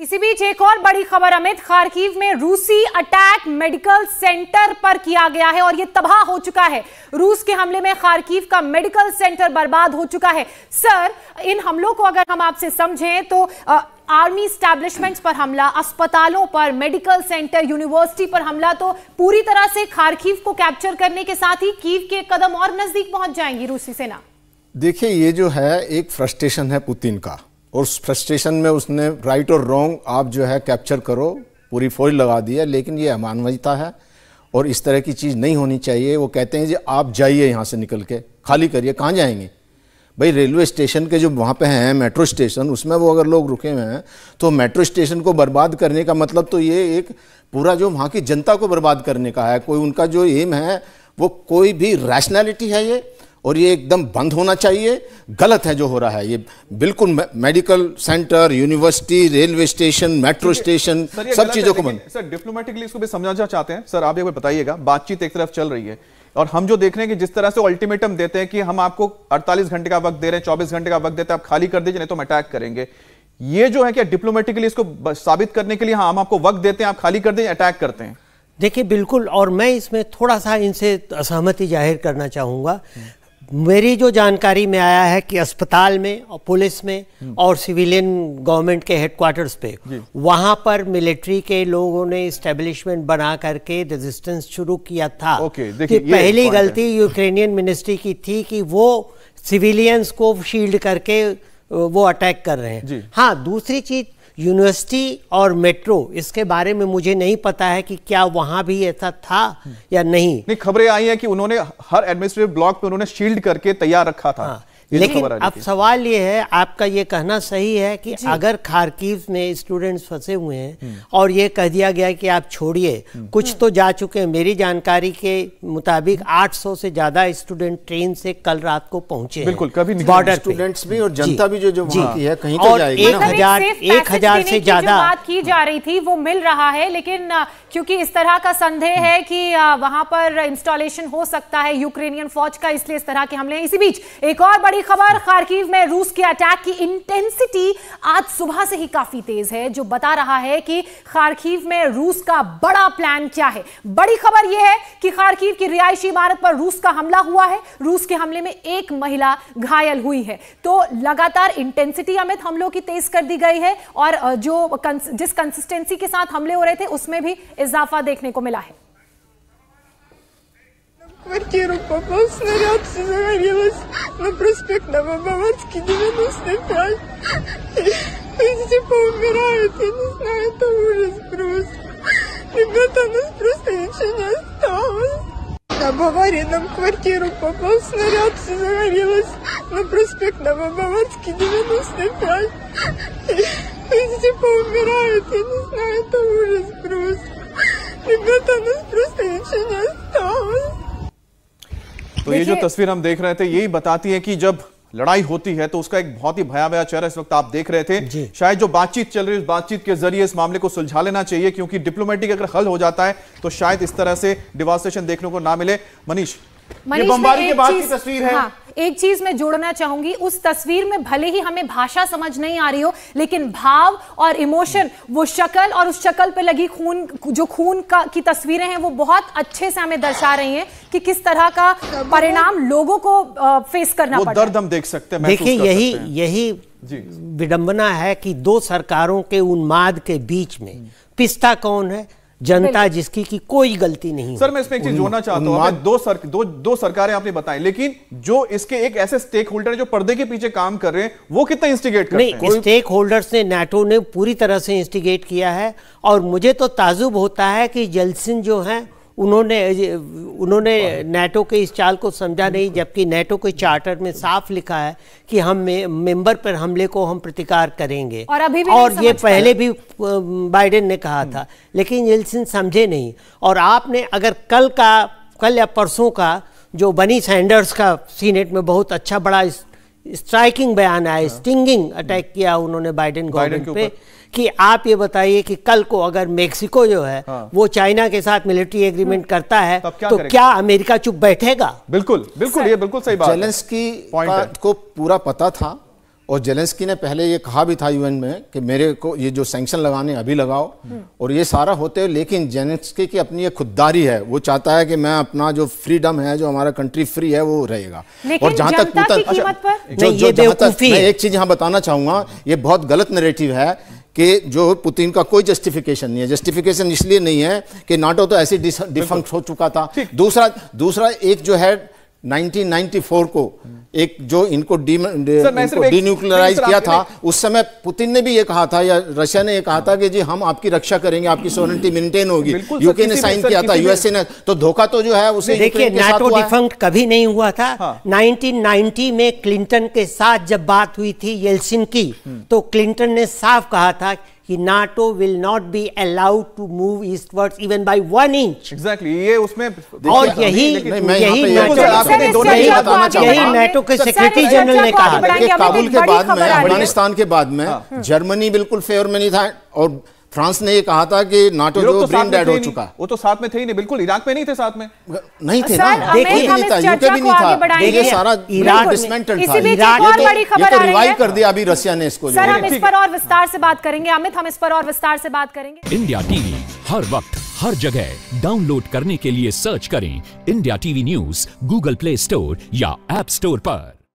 इसी बीच एक और बड़ी खबर अमित खारकीव में रूसी अटैक मेडिकल सेंटर पर किया गया है और यह तबाह हो चुका है रूस के हमले में खारकीव का मेडिकल सेंटर बर्बाद हो चुका है सर इन हमलों को अगर हम आपसे समझें तो आ, आर्मी स्टैब्लिशमेंट पर हमला अस्पतालों पर मेडिकल सेंटर यूनिवर्सिटी पर हमला तो पूरी तरह से खारकीव को कैप्चर करने के साथ ही कीव के कदम और नजदीक पहुंच जाएंगी रूसी सेना देखिए ये जो है एक फ्रस्ट्रेशन है पुतिन का और उस फ्रस्ट्रेशन में उसने राइट और रॉन्ग आप जो है कैप्चर करो पूरी फौज लगा दी है लेकिन ये अमानवता है और इस तरह की चीज़ नहीं होनी चाहिए वो कहते हैं जी आप जाइए यहाँ से निकल के खाली करिए कहाँ जाएंगे भाई रेलवे स्टेशन के जो वहाँ पे हैं मेट्रो स्टेशन उसमें वो अगर लोग रुके हुए हैं तो मेट्रो स्टेशन को बर्बाद करने का मतलब तो ये एक पूरा जो वहाँ की जनता को बर्बाद करने का है कोई उनका जो एम है वो कोई भी रैशनैलिटी है ये और ये एकदम बंद होना चाहिए गलत है जो हो रहा है ये बिल्कुल medical centre university railway station metro station सब चीज़ों को बंद सर डिप्लोमेटिकली इसको भी समझाना चाहते हैं सर आप एक बार बताइएगा बातचीत एक तरफ चल रही है और हम जो देख रहे हैं कि जिस तरह से अल्टीमेटम देते हैं कि हम आपको 48 घंटे का वक्त दे रहे हैं चौबीस घंटे का वक्त देते हैं आप खाली कर दीजिए नहीं तो हम अटैक करेंगे ये जो है क्या डिप्लोमेटिकली इसको साबित करने के लिए हाँ हम आपको वक्त देते हैं आप खाली कर दें अटैक करते हैं देखिए बिल्कुल और मैं इसमें थोड़ा सा इनसे असहमति जाहिर करना चाहूँगा मेरी जो जानकारी में आया है कि अस्पताल में और पुलिस में हम्म। और सिविलियन गवर्नमेंट के हेडक्वार्टर्स पे वहाँ पर मिलिट्री के लोगों ने इस्टेब्लिशमेंट बना करके रेजिस्टेंस शुरू किया था ओके, कि पहली गलती यूक्रेनियन मिनिस्ट्री की थी कि वो सिविलियंस को शील्ड करके वो अटैक कर रहे हैं हाँ दूसरी चीज यूनिवर्सिटी और मेट्रो इसके बारे में मुझे नहीं पता है कि क्या वहां भी ऐसा था या नहीं नहीं खबरें आई हैं कि उन्होंने हर एडमिनिस्ट्रेटिव ब्लॉक पे उन्होंने शील्ड करके तैयार रखा था हाँ। तो लेकिन अब सवाल ये है आपका ये कहना सही है कि अगर खारकीव में स्टूडेंट्स फंसे हुए हैं हम्म। और ये कह दिया गया कि आप छोड़िए हम्म। कुछ हम्म। तो जा चुके हैं मेरी जानकारी के मुताबिक 800 से ज्यादा स्टूडेंट ट्रेन से कल रात को पहुंचे बिल्कुल कभी बॉर्डर स्टूडेंट्स भी और जनता भी जो जो की है कहीं तो और मतलब एक हजार एक हजार से ज्यादा बात की जा रही थी वो मिल रहा है लेकिन क्योंकि इस तरह का संदेह है कि वहां पर इंस्टॉलेशन हो सकता है यूक्रेनियन फौज का इसलिए इस तरह के हमले इसी बीच एक और बड़ी बड़ी खबर खारकीव में रूस के अटैक की इंटेंसिटी आज सुबह से ही काफी तेज है जो बता रहा है कि खारकीव में रूस का बड़ा प्लान क्या है बड़ी खबर यह है कि खारकीव की रिहायशी इमारत पर रूस का हमला हुआ है रूस के हमले में एक महिला घायल हुई है तो लगातार इंटेंसिटी अमित हमलों की तेज कर दी गई है और जो जिस कंसिस्टेंसी के साथ हमले हो रहे थे उसमें भी इजाफा देखने को मिला है квартиру попал снаряд, все загорелось на проспект Новобаварский, 95. Все поумирают, типа я не знаю, это ужас просто. Ребята, у нас просто ничего не осталось. На Баварином квартиру попал снаряд, все загорелось на проспект Новобаварский, 95. Все поумирают, типа я не знаю, это ужас просто. Ребята, у нас просто ничего не осталось. तो ये जो तस्वीर हम देख रहे थे यही बताती है कि जब लड़ाई होती है तो उसका एक बहुत ही भयावह चेहरा इस वक्त आप देख रहे थे शायद जो बातचीत चल रही है उस बातचीत के जरिए इस मामले को सुलझा लेना चाहिए क्योंकि डिप्लोमेटिक अगर हल हो जाता है तो शायद इस तरह से डिवास्टेशन देखने को ना मिले मनीष ये बमबारी के बाद की तस्वीर है हाँ। एक चीज मैं जोड़ना चाहूंगी उस तस्वीर में भले ही हमें भाषा समझ नहीं आ रही हो लेकिन भाव और इमोशन वो शक्ल और उस शक्ल पे लगी खून जो खून का की तस्वीरें हैं वो बहुत अच्छे से हमें दर्शा रही हैं कि किस तरह का परिणाम लोगों को फेस करना पड़ा दर्द हम देख सकते हैं देखिए यही यही विडंबना है कि दो सरकारों के उन्माद के बीच में पिस्ता कौन है जनता जिसकी की कोई गलती नहीं सर मैं इसमें एक चीज जोड़ना चाहता हूँ दो सर, दो दो सरकारें आपने बताई लेकिन जो इसके एक ऐसे स्टेक होल्डर जो पर्दे के पीछे काम कर रहे हैं वो कितना इंस्टिगेट कर नहीं स्टेक होल्डर्स ने नेटो ने पूरी तरह से इंस्टिगेट किया है और मुझे तो ताजुब होता है कि जलसिन जो है उन्होंने उन्होंने नेटो के इस चाल को समझा नहीं जबकि नेटो के चार्टर में साफ लिखा है कि हम में, मेंबर पर हमले को हम प्रतिकार करेंगे और अभी भी और ये पहले भी बाइडेन ने कहा हम्म। था लेकिन येल्सिन समझे नहीं और आपने अगर कल का कल या परसों का जो बनी सैंडर्स का सीनेट में बहुत अच्छा बड़ा इस स्ट्राइकिंग बयान आया स्टिंगिंग हाँ। हम्म। अटैक किया उन्होंने बाइडेन गवर्नमेंट पे कि आप ये बताइए कि कल को अगर मेक्सिको जो है हाँ। वो चाइना के साथ मिलिट्री हम्म। एग्रीमेंट करता है क्या तो करेगा? क्या अमेरिका चुप बैठेगा बिल्कुल बिल्कुल ये बिल्कुल सही बात जेलेंस्की को तो पूरा पता था और जेलेंस्की ने पहले ये कहा भी था यूएन में कि मेरे को ये जो सेंक्शन लगाने अभी लगाओ हम्म। और ये सारा होते हैं लेकिन जेलेंस्की की अपनी ये खुददारी है वो चाहता है कि मैं अपना जो फ्रीडम है जो हमारा कंट्री फ्री है वो रहेगा और जहां तक पूतन अच्छा, जो, जो जहां तक मैं एक चीज यहाँ बताना चाहूंगा ये बहुत गलत नरेटिव है कि जो पुतिन का कोई जस्टिफिकेशन नहीं है जस्टिफिकेशन इसलिए नहीं है कि नाटो तो ऐसे डिफंक्ट हो चुका था दूसरा दूसरा एक जो है 1994 को एक जो इनको डीन्यूक्लियराइज किया था उस समय पुतिन ने भी ये कहा था या रशिया ने ये कहा था कि जी हम आपकी रक्षा करेंगे आपकी सोवरेंटी मेंटेन होगी यूके ने साइन किया था यूएसए ने तो धोखा तो जो है उसे देखिए नाटो डिफंक्ट कभी नहीं हुआ था 1990 हाँ। में क्लिंटन के साथ जब बात हुई थी येल्सिन की हम्म। तो क्लिंटन ने साफ कहा था NATO will not be allowed to move eastwards even by one inch exactly ये उसमें और यही यही यही नेटो के सेक्रेटरी जनरल ने कहा काबुल के बाद में अफगानिस्तान के बाद में हाँ। जर्मनी बिल्कुल फेवर में नहीं था और फ्रांस ने ये कहा था कि नाटो जो तो ब्रेन डेड हो चुका वो तो साथ में थे ही नहीं बिल्कुल इराक में नहीं थे साथ में नहीं थे ना देखिए नहीं था यूके भी नहीं था ये सारा इराक डिसमेंटल था इराक ईराक ये तो रिवाइव कर दिया अभी रशिया ने इसको सर हम इस पर और विस्तार से बात करेंगे अमित हम इस पर और विस्तार से बात करेंगे इंडिया टीवी हर वक्त हर जगह डाउनलोड करने के लिए सर्च करें India TV news Google Play Store या एप स्टोर पर